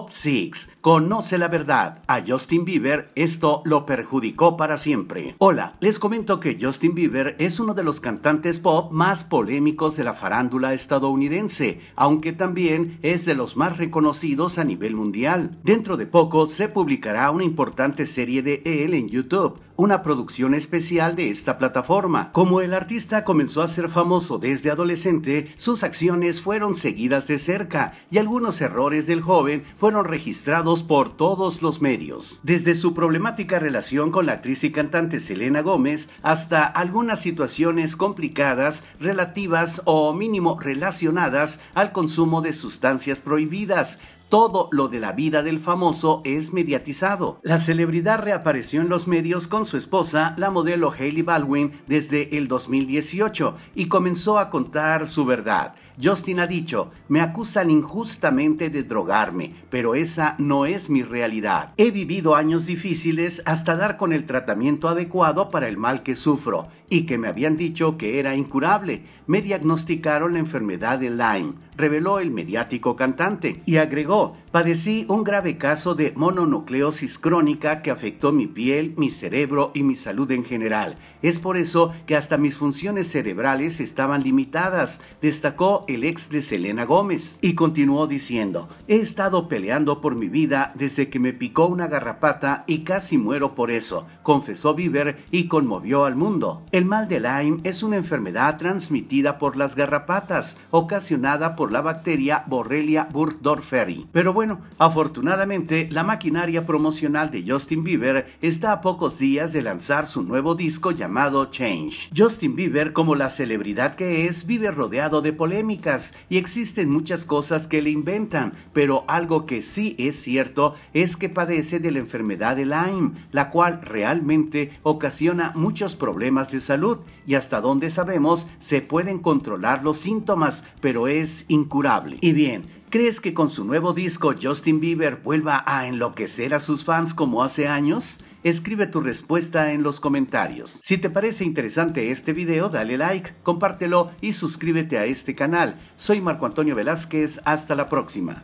Top 6. Conoce la verdad. A Justin Bieber esto lo perjudicó para siempre. Hola, les comento que Justin Bieber es uno de los cantantes pop más polémicos de la farándula estadounidense, aunque también es de los más reconocidos a nivel mundial. Dentro de poco se publicará una importante serie de él en YouTube, una producción especial de esta plataforma. Como el artista comenzó a ser famoso desde adolescente, sus acciones fueron seguidas de cerca y algunos errores del joven fueron registrados por todos los medios. Desde su problemática relación con la actriz y cantante Selena Gómez hasta algunas situaciones complicadas relativas o mínimo relacionadas al consumo de sustancias prohibidas, todo lo de la vida del famoso es mediatizado. La celebridad reapareció en los medios con su esposa, la modelo Hailey Baldwin, desde el 2018 y comenzó a contar su verdad. Justin ha dicho, me acusan injustamente de drogarme, pero esa no es mi realidad. He vivido años difíciles hasta dar con el tratamiento adecuado para el mal que sufro y que me habían dicho que era incurable. Me diagnosticaron la enfermedad de Lyme, reveló el mediático cantante, y agregó, padecí un grave caso de mononucleosis crónica que afectó mi piel, mi cerebro y mi salud en general. Es por eso que hasta mis funciones cerebrales estaban limitadas, destacó el ex de Selena Gómez, y continuó diciendo, he estado peleando por mi vida desde que me picó una garrapata y casi muero por eso, confesó Bieber y conmovió al mundo. El mal de Lyme es una enfermedad transmitida por las garrapatas, ocasionada por la bacteria Borrelia burgdorferi. Pero bueno, afortunadamente la maquinaria promocional de Justin Bieber está a pocos días de lanzar su nuevo disco llamado Change. Justin Bieber, como la celebridad que es, vive rodeado de polémica y existen muchas cosas que le inventan, pero algo que sí es cierto es que padece de la enfermedad de Lyme, la cual realmente ocasiona muchos problemas de salud y hasta donde sabemos se pueden controlar los síntomas, pero es incurable. Y bien, ¿crees que con su nuevo disco Justin Bieber vuelva a enloquecer a sus fans como hace años? Escribe tu respuesta en los comentarios. Si te parece interesante este video, dale like, compártelo y suscríbete a este canal. Soy Marco Antonio Velázquez, hasta la próxima.